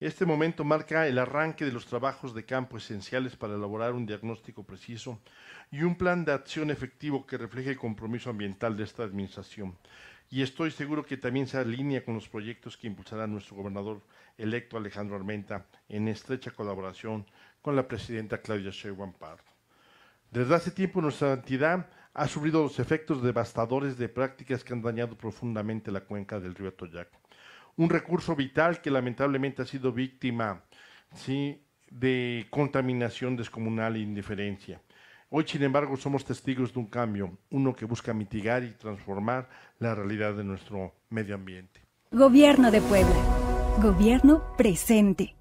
Este momento marca el arranque de los trabajos de campo esenciales para elaborar un diagnóstico preciso y un plan de acción efectivo que refleje el compromiso ambiental de esta administración. Y estoy seguro que también se alinea con los proyectos que impulsará nuestro gobernador electo Alejandro Armenta en estrecha colaboración con la presidenta Claudia Sheinbaum Pardo. Desde hace tiempo nuestra entidad ha sufrido los efectos devastadores de prácticas que han dañado profundamente la cuenca del río Atoyac un recurso vital que lamentablemente ha sido víctima ¿sí? de contaminación descomunal e indiferencia. Hoy, sin embargo, somos testigos de un cambio, uno que busca mitigar y transformar la realidad de nuestro medio ambiente. Gobierno de Puebla. Gobierno presente.